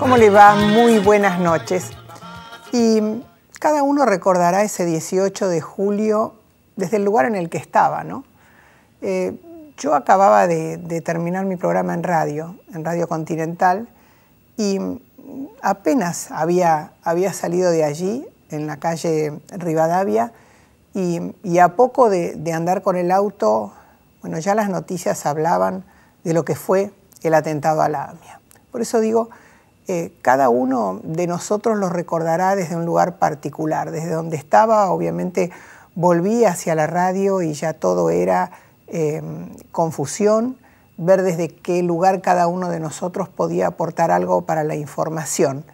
¿Cómo le va? Muy buenas noches. Y cada uno recordará ese 18 de julio desde el lugar en el que estaba, ¿no? Eh, yo acababa de, terminar mi programa en radio, en Radio Continental, y apenas había, había salido de allí, en la calle Rivadavia, y, a poco de, andar con el auto, bueno, ya las noticias hablaban de lo que fue el atentado a la AMIA. Por eso digo, eh, cada uno de nosotros lo recordará desde un lugar particular, desde donde estaba, obviamente volví hacia la radio y ya todo era eh, confusión, ver desde qué lugar cada uno de nosotros podía aportar algo para la información.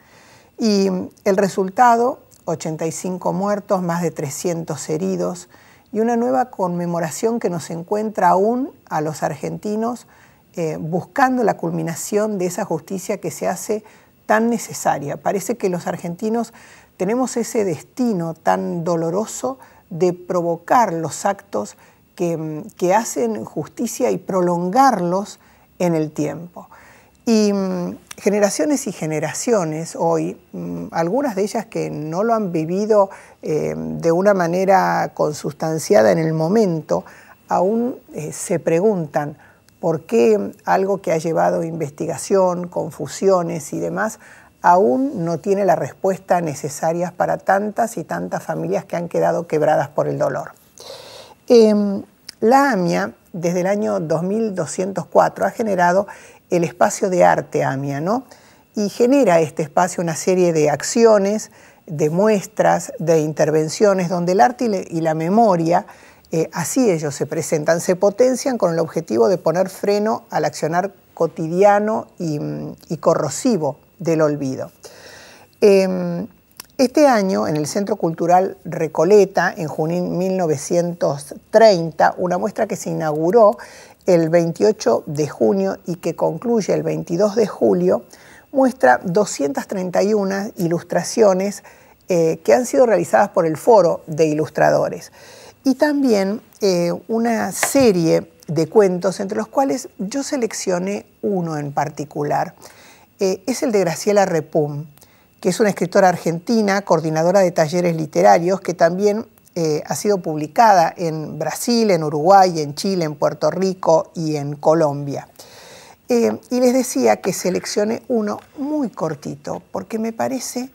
Y el resultado, 85 muertos, más de 300 heridos y una nueva conmemoración que nos encuentra aún a los argentinos eh, buscando la culminación de esa justicia que se hace tan necesaria. Parece que los argentinos tenemos ese destino tan doloroso de provocar los actos que, hacen justicia y prolongarlos en el tiempo. Y mm, generaciones y generaciones hoy, mm, algunas de ellas que no lo han vivido eh, de una manera consustanciada en el momento, aún eh, se preguntan por qué algo que ha llevado investigación, confusiones y demás, aún no tiene la respuesta necesaria para tantas y tantas familias que han quedado quebradas por el dolor. Em, la AMIA, desde el año 2204, ha generado el espacio de arte AMIA, ¿no? Y genera este espacio una serie de acciones, de muestras, de intervenciones, donde el arte y la memoria, eh, así ellos se presentan, se potencian con el objetivo de poner freno al accionar cotidiano y, corrosivo del olvido. Em, este año, en el Centro Cultural Recoleta, en Junín 1930, una muestra que se inauguró el 28 de junio y que concluye el 22 de julio, muestra 231 ilustraciones eh, que han sido realizadas por el Foro de Ilustradores. Y también eh, una serie de cuentos, entre los cuales yo seleccioné uno en particular. Eh, es el de Graciela Repum que es una escritora argentina, coordinadora de talleres literarios, que también eh, ha sido publicada en Brasil, en Uruguay, en Chile, en Puerto Rico y en Colombia. Eh, y les decía que seleccione uno muy cortito, porque me parece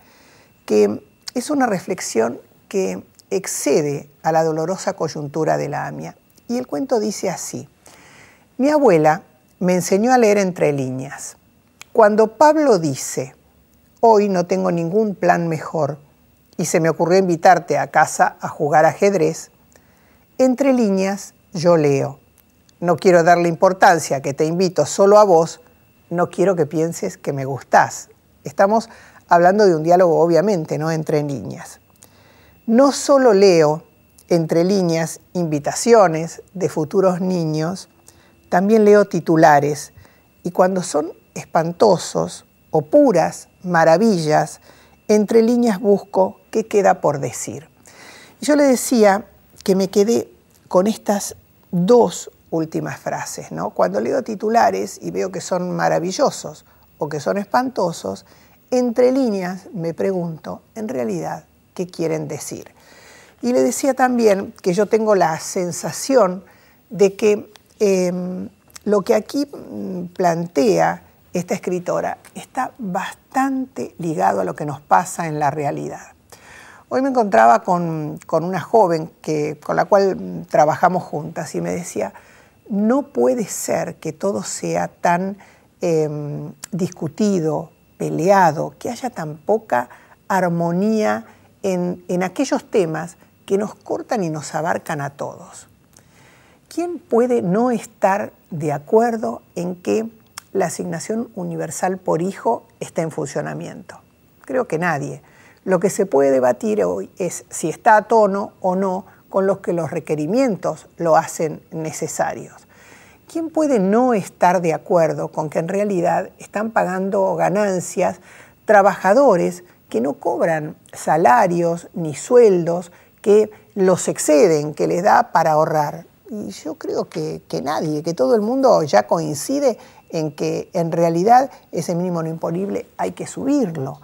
que es una reflexión que excede a la dolorosa coyuntura de la AMIA. Y el cuento dice así, mi abuela me enseñó a leer entre líneas. Cuando Pablo dice, Hoy no tengo ningún plan mejor y se me ocurrió invitarte a casa a jugar ajedrez. Entre líneas yo leo. No quiero darle importancia, que te invito solo a vos. No quiero que pienses que me gustás. Estamos hablando de un diálogo, obviamente, no entre líneas. No solo leo entre líneas invitaciones de futuros niños, también leo titulares y cuando son espantosos o puras maravillas, entre líneas busco qué queda por decir. Yo le decía que me quedé con estas dos últimas frases, ¿no? Cuando leo titulares y veo que son maravillosos o que son espantosos, entre líneas me pregunto, en realidad, ¿qué quieren decir? Y le decía también que yo tengo la sensación de que em, lo que aquí mm, plantea esta escritora, está bastante ligado a lo que nos pasa en la realidad. Hoy me encontraba con, una joven que, con la cual trabajamos juntas y me decía, no puede ser que todo sea tan em, discutido, peleado, que haya tan poca armonía en, en aquellos temas que nos cortan y nos abarcan a todos. ¿Quién puede no estar de acuerdo en que la asignación universal por hijo está en funcionamiento. Creo que nadie. Lo que se puede debatir hoy es si está a tono o no con los que los requerimientos lo hacen necesarios. ¿Quién puede no estar de acuerdo con que en realidad están pagando ganancias trabajadores que no cobran salarios ni sueldos, que los exceden, que les da para ahorrar? Y yo creo que, que nadie, que todo el mundo ya coincide en que en realidad ese mínimo no imponible hay que subirlo.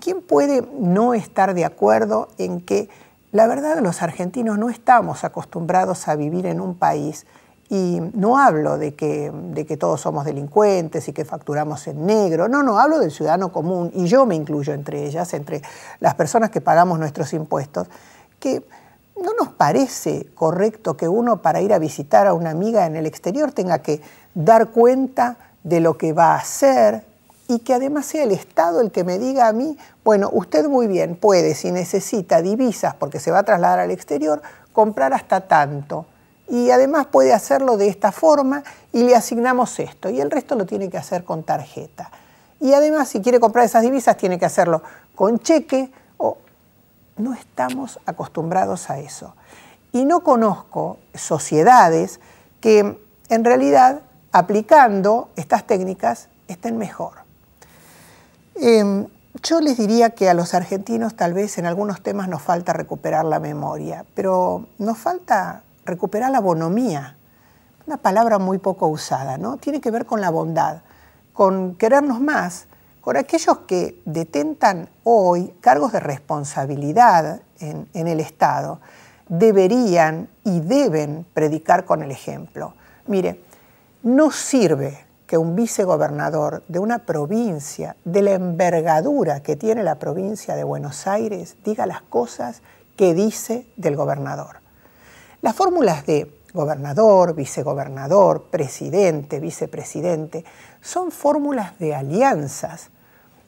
¿Quién puede no estar de acuerdo en que la verdad los argentinos no estamos acostumbrados a vivir en un país y no hablo de que, de que, todos somos delincuentes y que facturamos en negro, no, no, hablo del ciudadano común y yo me incluyo entre ellas, entre las personas que pagamos nuestros impuestos, que no nos parece correcto que uno para ir a visitar a una amiga en el exterior tenga que dar cuenta de lo que va a hacer y que además sea el Estado el que me diga a mí, bueno, usted muy bien puede, si necesita divisas porque se va a trasladar al exterior, comprar hasta tanto. Y además puede hacerlo de esta forma y le asignamos esto. Y el resto lo tiene que hacer con tarjeta. Y además, si quiere comprar esas divisas, tiene que hacerlo con cheque o... No estamos acostumbrados a eso. Y no conozco sociedades que en realidad aplicando estas técnicas estén mejor. Em, yo les diría que a los argentinos tal vez en algunos temas nos falta recuperar la memoria, pero nos falta recuperar la bonomía, una palabra muy poco usada, ¿no? Tiene que ver con la bondad, con querernos más, con aquellos que detentan hoy cargos de responsabilidad en, en el Estado, deberían y deben predicar con el ejemplo. Mire, no sirve que un vicegobernador de una provincia, de la envergadura que tiene la provincia de Buenos Aires, diga las cosas que dice del gobernador. Las fórmulas de gobernador, vicegobernador, presidente, vicepresidente, son fórmulas de alianzas.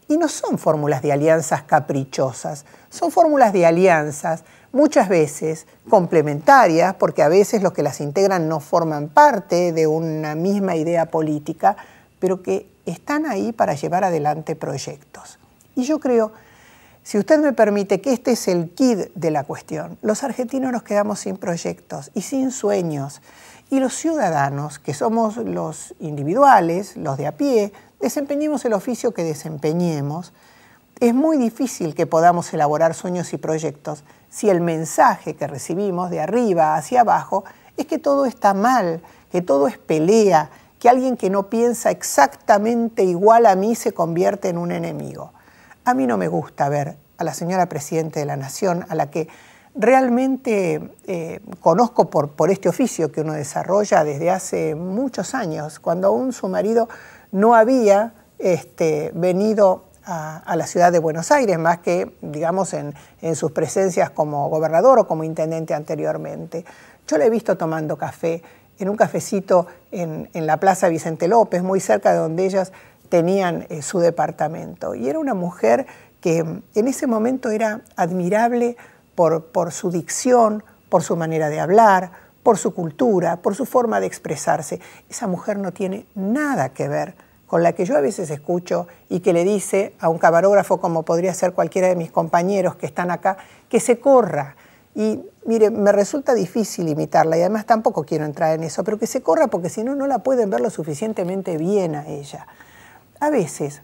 Y no son fórmulas de alianzas caprichosas, son fórmulas de alianzas muchas veces complementarias, porque a veces los que las integran no forman parte de una misma idea política, pero que están ahí para llevar adelante proyectos. Y yo creo, si usted me permite, que este es el kit de la cuestión. Los argentinos nos quedamos sin proyectos y sin sueños. Y los ciudadanos, que somos los individuales, los de a pie, desempeñemos el oficio que desempeñemos, es muy difícil que podamos elaborar sueños y proyectos si el mensaje que recibimos de arriba hacia abajo es que todo está mal, que todo es pelea, que alguien que no piensa exactamente igual a mí se convierte en un enemigo. A mí no me gusta ver a la señora Presidente de la Nación, a la que realmente eh, conozco por, por este oficio que uno desarrolla desde hace muchos años, cuando aún su marido no había este, venido a, la ciudad de Buenos Aires, más que, digamos, en, sus presencias como gobernador o como intendente anteriormente. Yo la he visto tomando café en un cafecito en, en la Plaza Vicente López, muy cerca de donde ellas tenían eh, su departamento. Y era una mujer que en ese momento era admirable por, por su dicción, por su manera de hablar, por su cultura, por su forma de expresarse. Esa mujer no tiene nada que ver con la que yo a veces escucho y que le dice a un camarógrafo, como podría ser cualquiera de mis compañeros que están acá, que se corra. Y mire, me resulta difícil imitarla y además tampoco quiero entrar en eso, pero que se corra porque si no, no la pueden ver lo suficientemente bien a ella. A veces,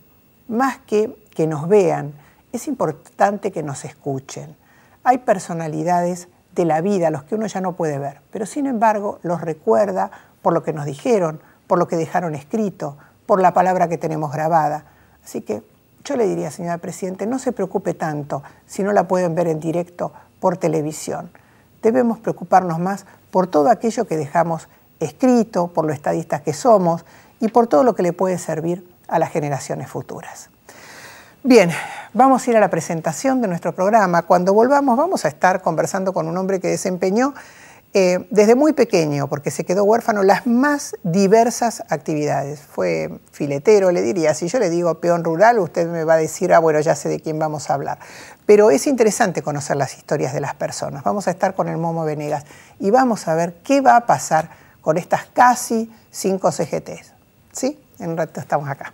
más que que nos vean, es importante que nos escuchen. Hay personalidades de la vida, los que uno ya no puede ver, pero sin embargo los recuerda por lo que nos dijeron, por lo que dejaron escrito, por la palabra que tenemos grabada. Así que yo le diría, señora Presidente, no se preocupe tanto si no la pueden ver en directo por televisión. Debemos preocuparnos más por todo aquello que dejamos escrito, por lo estadistas que somos y por todo lo que le puede servir a las generaciones futuras. Bien, vamos a ir a la presentación de nuestro programa. Cuando volvamos vamos a estar conversando con un hombre que desempeñó eh, desde muy pequeño, porque se quedó huérfano, las más diversas actividades. Fue filetero, le diría. Si yo le digo peón rural, usted me va a decir, ah, bueno, ya sé de quién vamos a hablar. Pero es interesante conocer las historias de las personas. Vamos a estar con el Momo Venegas y vamos a ver qué va a pasar con estas casi cinco CGTs. ¿Sí? En un rato estamos acá.